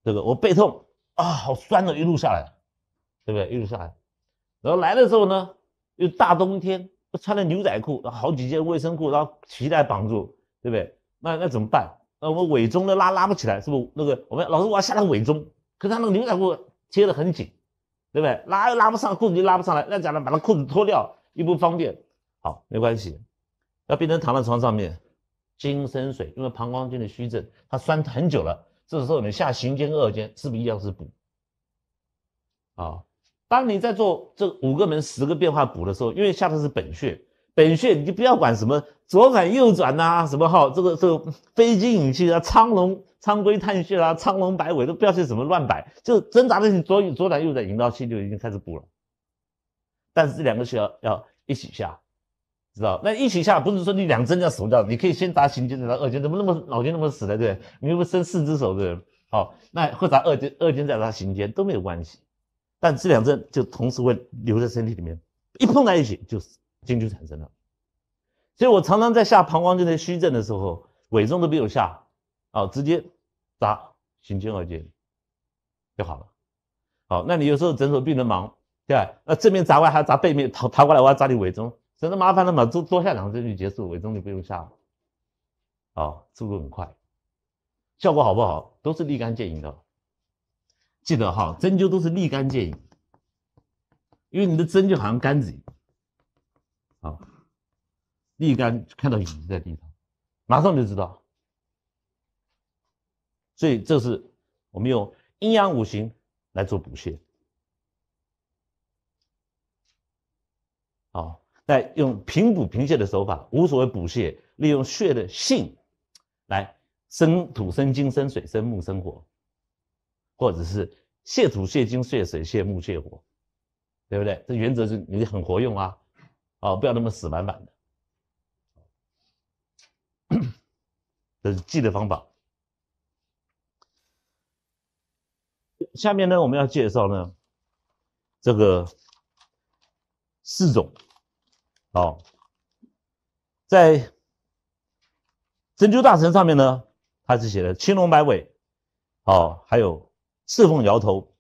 这个我背痛啊，好酸的，一路下来，对不对？一路下来，然后来的时候呢，又大冬天。穿了牛仔裤，好几件卫生裤，然后皮带绑住，对不对？那那怎么办？那我们尾中的拉拉不起来，是不是那个我们老师我要下个尾中，可是他那个牛仔裤贴得很紧，对不对？拉又拉不上，裤子就拉不上来。那假如把他裤子脱掉又不方便，好，没关系，要变成躺在床上面，金生水，因为膀胱经的虚症，他酸很久了，这时候你下行间二间是不是一样是补？啊。当你在做这五个门十个变化补的时候，因为下的是本穴，本穴你就不要管什么左转右转呐，什么哈，这个这个飞机引气啊，苍龙苍龟探穴啊，苍龙摆尾都不要去什么乱摆，就挣扎的你左左转右转引到气就已经开始补了。但是这两个穴要一起下，知道？那一起下不是说你两针要死掉，你可以先扎行间再扎二间，怎么那么脑筋那么死的对？你又不伸四只手对？人，好，那或砸二间二间再扎行间都没有关系。但这两症就同时会留在身体里面，一碰在一起就是经就产生了。所以我常常在下膀胱经的虚症的时候，尾中都不用下，哦，直接扎行经二节就好了。好，那你有时候诊所病人忙，对吧？那正面砸完还要砸背面，逃逃过来我要砸你尾中，真的麻烦了嘛？多多下两针就结束，尾中就不用下了，哦，速度很快，效果好不好？都是立竿见影的。记得哈，针灸都是立竿见影，因为你的针就好像杆子一样，啊，立竿看到影子在地上，马上就知道。所以这是我们用阴阳五行来做补泻，啊，再用平补平泻的手法，无所谓补泻，利用穴的性来生土生金生水生木生火。或者是泄土、泄金、泄水、泄木、泄火，对不对？这原则是你很活用啊，哦，不要那么死板板的。<coughs> 这是记的方法。下面呢，我们要介绍呢这个四种，哦，在针灸大神》上面呢，它是写的青龙摆尾，哦，还有。赤凤摇头，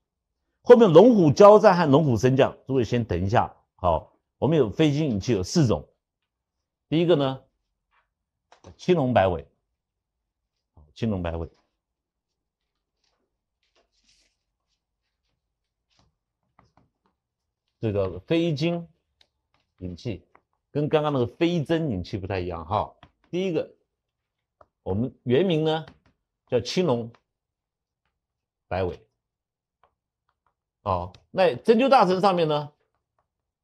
后面龙虎交战和龙虎升降，诸位先等一下。好，我们有飞金引气有四种，第一个呢，青龙摆尾，青龙摆尾，这个飞金引气跟刚刚那个飞针引气不太一样哈。第一个，我们原名呢叫青龙。摆尾，哦，那针灸大神上面呢，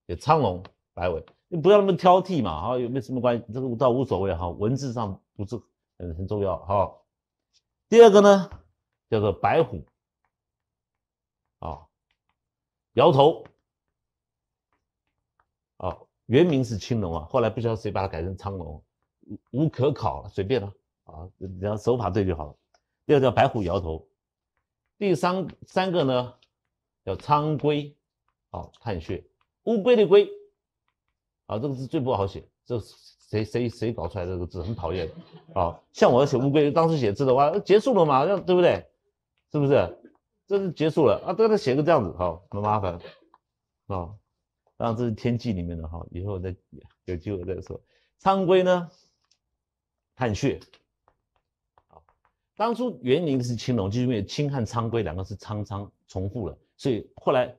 有苍龙摆尾，你不要那么挑剔嘛，啊，有没有什么关系，这个倒无所谓哈，文字上不是很很重要哈。第二个呢，叫做白虎，啊，摇头，啊，原名是青龙啊，后来不知道谁把它改成苍龙，无可考了，随便了，啊，只要手法对就好了。第二个叫白虎摇头。第三三个呢，叫仓龟，哦，探穴，乌龟的龟，啊，这个字最不好写，这谁谁谁搞出来这个字很讨厌，啊，像我写乌龟，当时写字的话，结束了嘛，要对不对？是不是？这是结束了啊，都要写个这样子，好，很麻烦，啊，当然这是天际里面的哈，以后再有机会再说。仓龟呢，探穴。当初园林是青龙，就是因为“青”和“苍龟”两个是“苍苍”重复了，所以后来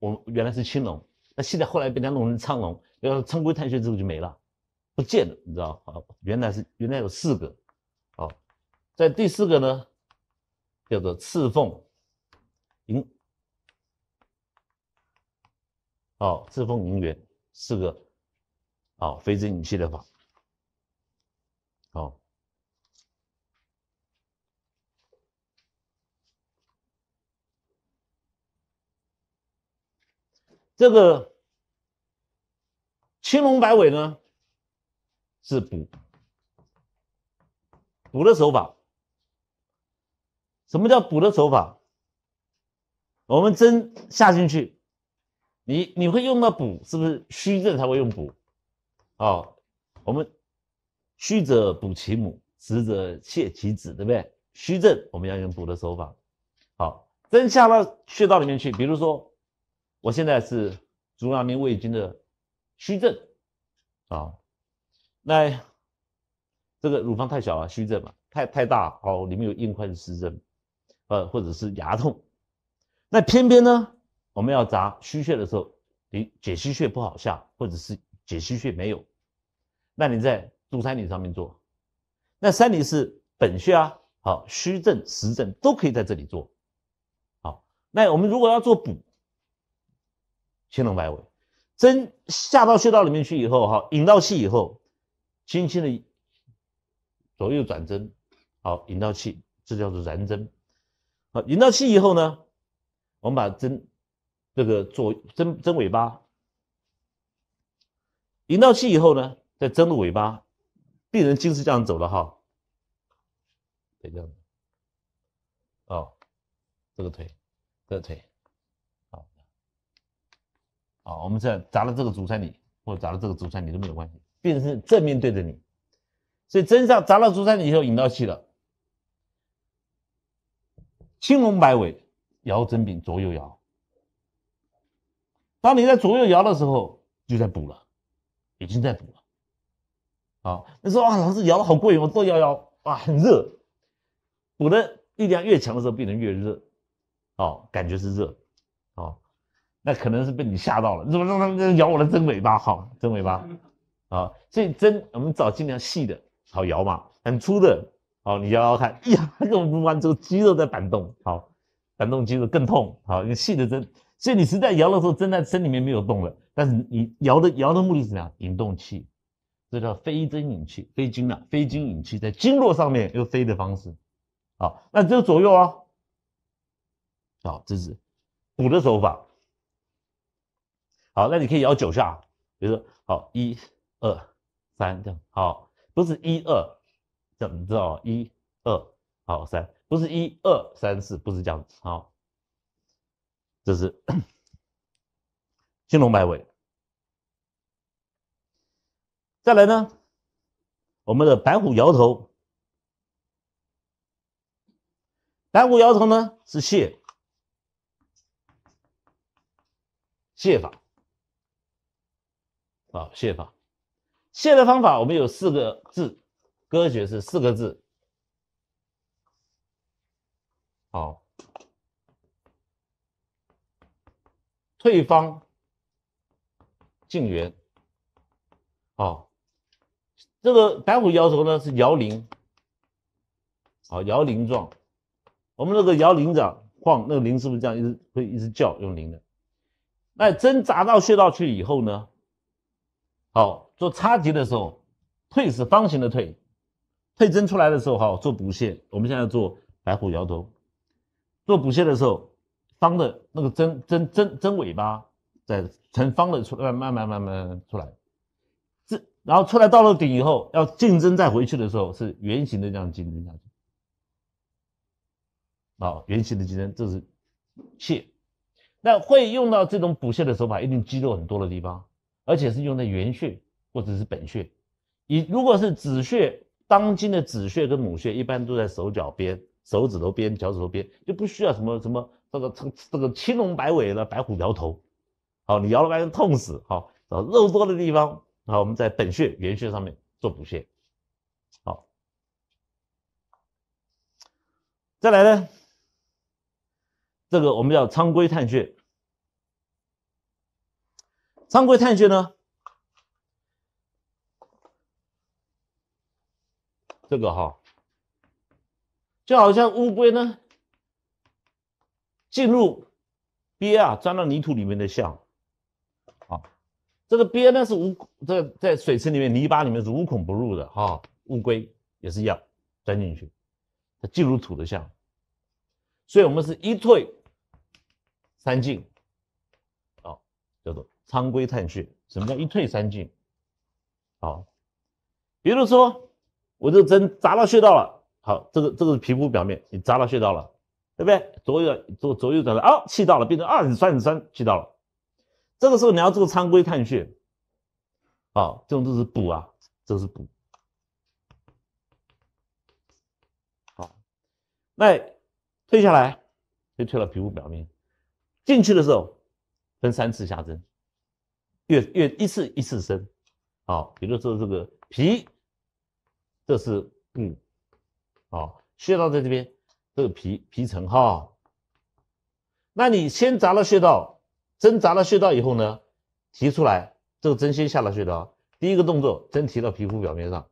我们原来是青龙，那现在后来被家弄成苍龙，然后苍龟探穴之后就没了，不见了，你知道吧？原来是原来有四个，哦，在第四个呢，叫做赤凤银，哦，赤凤银元四个，哦，针引气的法。这个青龙摆尾呢，是补补的手法。什么叫补的手法？我们针下进去，你你会用到补，是不是虚症才会用补？哦，我们虚者补其母，实者泻其子，对不对？虚症我们要用补的手法。好，针下到穴道里面去，比如说。我现在是足阳明胃经的虚症啊，那这个乳房太小了，虚症嘛，太太大哦，里面有硬块的湿症，呃，或者是牙痛。那偏偏呢，我们要扎虚穴的时候，你解溪穴不好下，或者是解溪穴没有，那你在足三里上面做，那三里是本穴啊，好，虚症实症都可以在这里做。好，那我们如果要做补。千龙摆尾，针下到穴道里面去以后，哈，引到气以后，轻轻的左右转针，好，引到气，这叫做燃针。好，引到气以后呢，我们把针这个左针针尾巴，引到气以后呢，再针的尾巴，病人经是这样走的哈，腿这样，哦，这个腿，这个腿。啊，我们在砸了这个足三里，或者砸了这个足三里都没有关系，变成正面对着你，所以针上砸了足三里以后引到气了，青龙摆尾摇针柄左右摇，当你在左右摇的时候，就在补了，已经在补了，啊，你说啊，老师摇的好过瘾，我多摇摇啊，很热，补的力量越强的时候，病人越热，啊，感觉是热。那可能是被你吓到了，你怎么让他们咬我的真尾巴？好，真尾巴，啊，所以针我们找尽量细的，好摇嘛，很粗的，好你摇摇看，呀，那 <laughs> 个不弯，这个肌肉在摆动，好，摆动肌肉更痛，好，用细的针，所以你实在摇的时候，针在身里面没有动了，但是你摇的摇的目的是什么引动气，这叫非针引气，非经啊，非经引气，在经络上面用飞的方式，好，那只有左右啊，好，这是补的手法。好，那你可以摇九下，比如说，好，一、二、三，这样，好，不是一、二，怎么知道？一、二，好，三，不是一、二、三、四，不是这样，子，好，这是青龙摆尾。再来呢，我们的白虎摇头，白虎摇头呢是卸卸法。好，泻法，泻的方法我们有四个字，歌诀是四个字，好，退方进圆，好，这个白虎摇头呢是摇铃，好摇铃状，我们那个摇铃掌晃那个铃是不是这样一直会一直叫用铃的？那针扎到穴道去以后呢？好做差级的时候，退是方形的退，退针出来的时候哈做补泻。我们现在做白虎摇头，做补泻的时候方的那个针针针针尾巴在呈方的出慢慢慢慢慢慢出来，这然后出来到了顶以后要进针再回去的时候是圆形的这样进针下去，好，圆形的进针这是切，那会用到这种补泻的手法一定肌肉很多的地方。而且是用在原穴或者是本穴，以如果是子穴，当今的子穴跟母穴一般都在手脚边，手指头边、脚趾头边，就不需要什么什么这个这个青龙摆尾了、白虎摇头，好，你摇了半天痛死，好，肉多的地方，好，我们在本穴、原穴上面做补穴。好，再来呢，这个我们叫苍龟探穴。张龟探穴呢？这个哈，就好像乌龟呢，进入鳖啊，钻到泥土里面的像。啊，这个鳖呢是无这在水池里面泥巴里面是无孔不入的哈，乌龟也是一样钻进去，它进入土的像。所以我们是一退三进，啊，叫做。常规探穴，什么叫一退三进？好，比如说我这个针扎到穴道了，好，这个这个皮肤表面你扎到穴道了，对不对？左右左左右转了，哦，气到了，变成二很酸很酸，气到了，这个时候你要做常规探穴，啊，这种都是补啊，这是补。好，那退下来就退到皮肤表面，进去的时候分三次下针。越越一次一次深，好，比如说这个皮，这是嗯，好，穴道在这边，这个皮皮层哈，那你先扎了穴道，针扎了穴道以后呢，提出来，这个针先下了穴道，第一个动作，针提到皮肤表面上，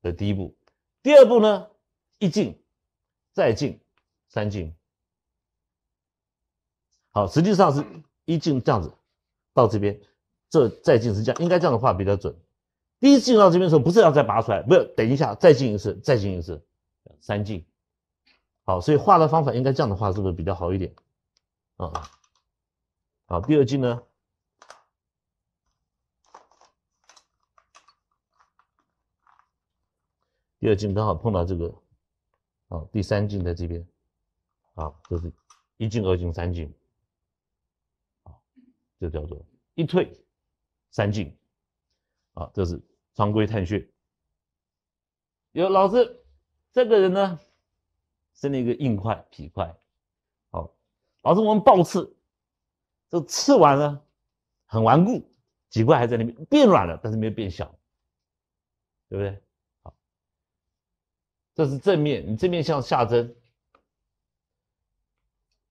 的第一步，第二步呢，一进再进三进，好，实际上是一进这样子到这边。这再进是这样，应该这样的话比较准。第一次进到这边的时候，不是要再拔出来，没有，等一下再进一次，再进一次，三进。好，所以画的方法应该这样的话是不是比较好一点？啊，啊，第二进呢？第二进刚好碰到这个，啊，第三进在这边，啊，就是一进二进三进，啊，这叫做一退。三径，啊，这是常规探穴。有老师，这个人呢，生了一个硬块、皮块，好，老师我们暴刺，这刺完了，很顽固，几块还在那边变软了，但是没有变小，对不对？好，这是正面，你这面向下针，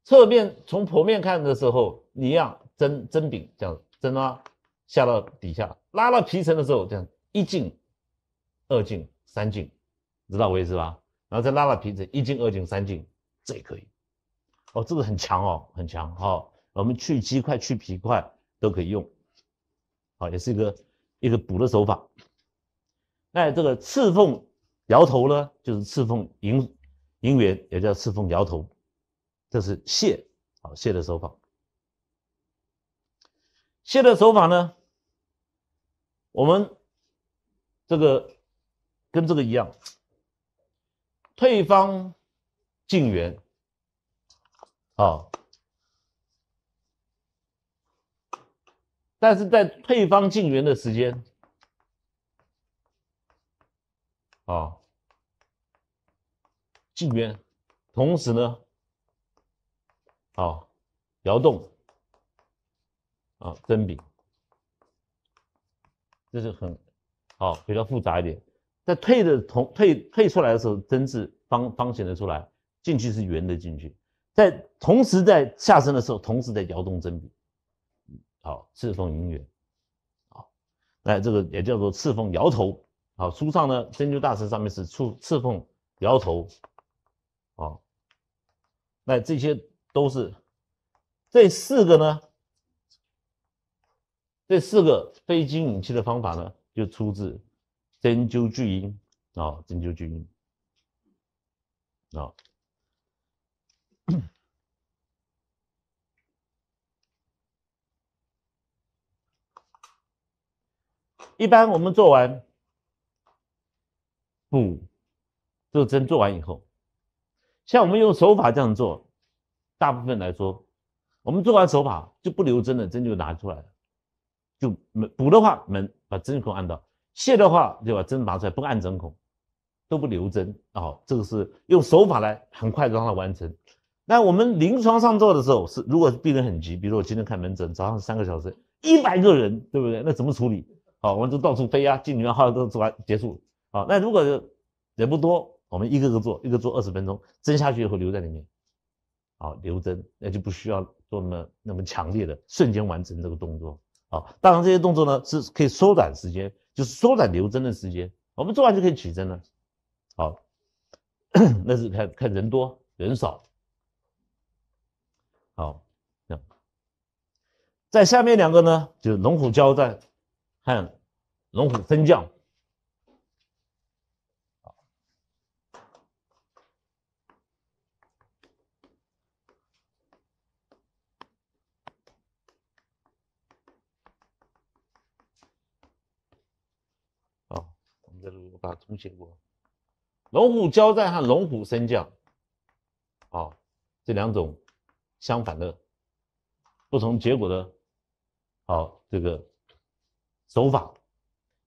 侧面从剖面看的时候，你一样针针柄这样针啊。下到底下拉到皮层的时候，这样一进、二进、三进，知道我意思吧？然后再拉到皮层，一进、二进、三进，这也可以。哦，这个很强哦，很强哈。我们去鸡块、去皮块都可以用。好，也是一个一个补的手法。那这个刺缝摇头呢，就是刺缝银银元，也叫刺缝摇头，这是泻，好泻的手法。卸的手法呢？我们这个跟这个一样，配方进圆啊，但是在配方进圆的时间啊，进圆，同时呢，啊摇动。啊，针笔，这是很好，比较复杂一点。在退的同退退出来的时候，针字方方形的出来，进去是圆的进去。在同时在下身的时候，同时在摇动针笔，好，刺缝圆圆，好，那这个也叫做刺缝摇头。好，书上呢，针灸大师上面是刺刺缝摇头，好，那这些都是这四个呢。这四个非经引气的方法呢，就出自《针灸巨婴》啊，《针灸巨婴》啊。一般我们做完补这个针做完以后，像我们用手法这样做，大部分来说，我们做完手法就不留针了，针就拿出来了。就门补的话，门把针孔按到；卸的话，就把针拔出来，不按针孔，都不留针。哦，这个是用手法来很快让它完成。那我们临床上做的时候是，如果病人很急，比如说我今天看门诊，早上三个小时，一百个人，对不对？那怎么处理？好，我们就到处飞啊，进里面号都做完结束。好，那如果人不多，我们一个个做，一个做二十分钟，针下去以后留在里面，好，留针，那就不需要做那么那么强烈的瞬间完成这个动作。当然，这些动作呢是可以缩短时间，就是缩短留针的时间。我们做完就可以取针了。好，<clears throat> 那是看看人多人少。好，那在下面两个呢，就是龙虎交战和龙虎升降。啊，重写过。龙虎交战和龙虎升降，啊，这两种相反的、不同结果的，好，这个手法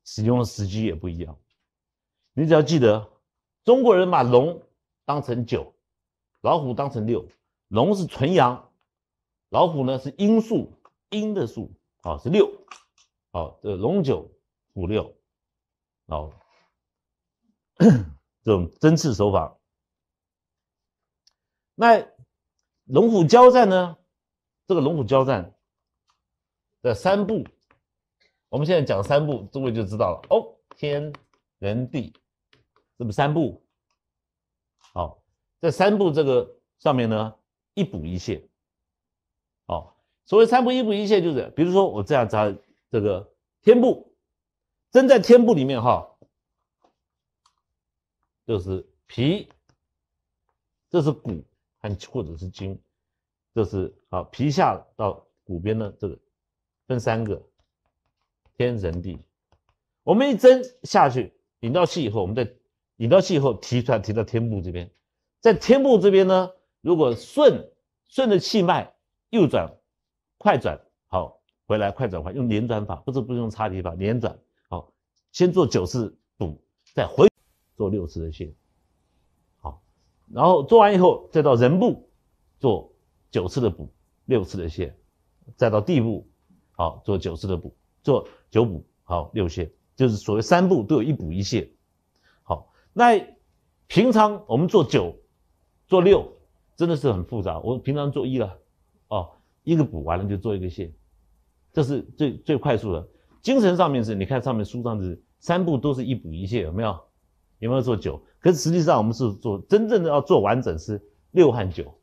使用的时机也不一样。你只要记得，中国人把龙当成九，老虎当成六。龙是纯阳，老虎呢是阴数，阴的数，啊，是六，好，这龙九虎六，哦。<clears throat> 这种针刺手法，那龙虎交战呢？这个龙虎交战的三步，我们现在讲三步，诸位就知道了哦。天、人、地，这不三步。哦，在三步这个上面呢，一补一泻。哦，所谓三步一补一泻，就是比如说我这样扎这个天步，针在天步里面哈。就是脾，这是骨，还或者是筋，这是好皮下到骨边的这个分三个天人地，我们一针下去引到气以后，我们再引到气以后提出来提到天部这边，在天部这边呢，如果顺顺着气脉右转，快转好回来，快转回来用连转法，不是不是用擦皮法，连转好先做九次补，再回。做六次的线，好，然后做完以后再到人部做九次的补，六次的线，再到地部好做九次的补，做九补好六线，就是所谓三步都有一补一泻，好。那平常我们做九、做六真的是很复杂，我平常做一了，哦，一个补完了就做一个线，这是最最快速的。精神上面是你看上面书上是三步都是一补一泻，有没有？有没有做九？可是实际上我们是做真正的要做完整是六和九，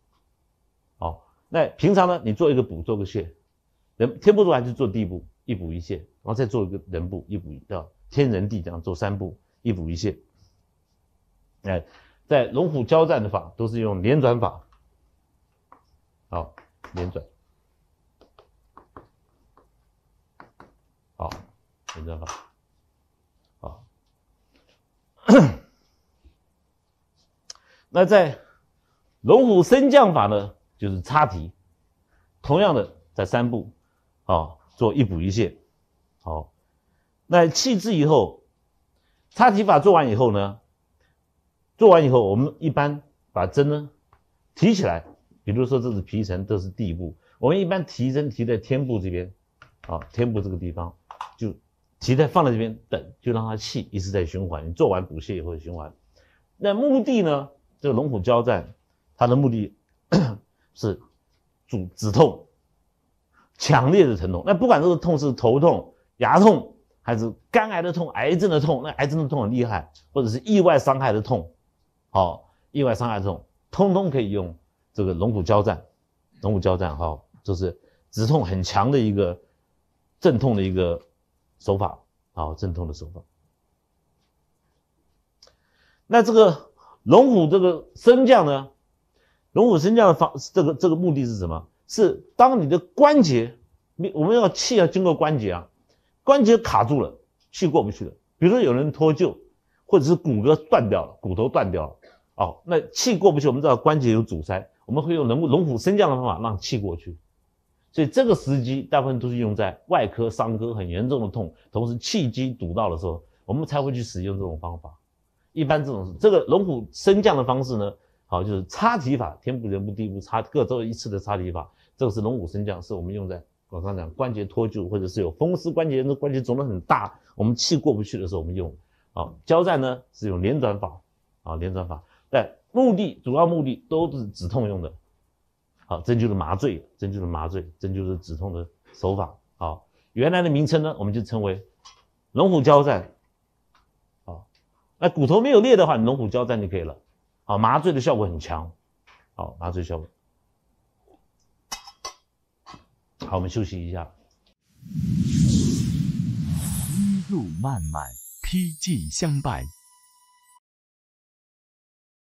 好。那平常呢，你做一个补，做个泻，人天不做，还是做地补，一补一泻，然后再做一个人补，一补一啊，天人地这样做三步，一补一泻。哎，在龙虎交战的法都是用连转法，好连转，好连转法。那在龙虎升降法呢，就是插提，同样的在三步，啊，做一补一泻，好，那气滞以后，插提法做完以后呢，做完以后我们一般把针呢提起来，比如说这是皮层，这是地部，我们一般提针提在天部这边，啊，天部这个地方就提在放在这边等，就让它气一直在循环。你做完补泻以后循环，那目的呢？这个龙虎交战，它的目的 <coughs> 是主止痛，强烈的疼痛。那不管这个痛是头痛、牙痛，还是肝癌的痛、癌症的痛，那癌症的痛很厉害，或者是意外伤害的痛，好，意外伤害痛，通通可以用这个龙虎交战。龙虎交战，哈，就是止痛很强的一个镇痛的一个手法，好，镇痛的手法。那这个。龙虎这个升降呢，龙虎升降的方，这个这个目的是什么？是当你的关节，你我们要气要经过关节啊，关节卡住了，气过不去了。比如说有人脱臼，或者是骨骼断掉了，骨头断掉了，哦，那气过不去，我们知道关节有阻塞，我们会用龙龙虎升降的方法让气过去。所以这个时机大部分都是用在外科伤科很严重的痛，同时气机堵到的时候，我们才会去使用这种方法。一般这种这个龙虎升降的方式呢，好就是擦提法，天不人不地不擦各做一次的擦提法，这个是龙虎升降，是我们用在我刚讲关节脱臼或者是有风湿关节那关节肿得很大，我们气过不去的时候我们用。好交战呢是用连转法，啊连转法，但目的主要目的都是止痛用的，好针灸的麻醉，针灸的麻醉，针灸的止痛的手法，好原来的名称呢我们就称为龙虎交战。那骨头没有裂的话，你龙骨胶带就可以了。好，麻醉的效果很强。好，麻醉效果。好，我们休息一下。一路漫漫，披荆相伴。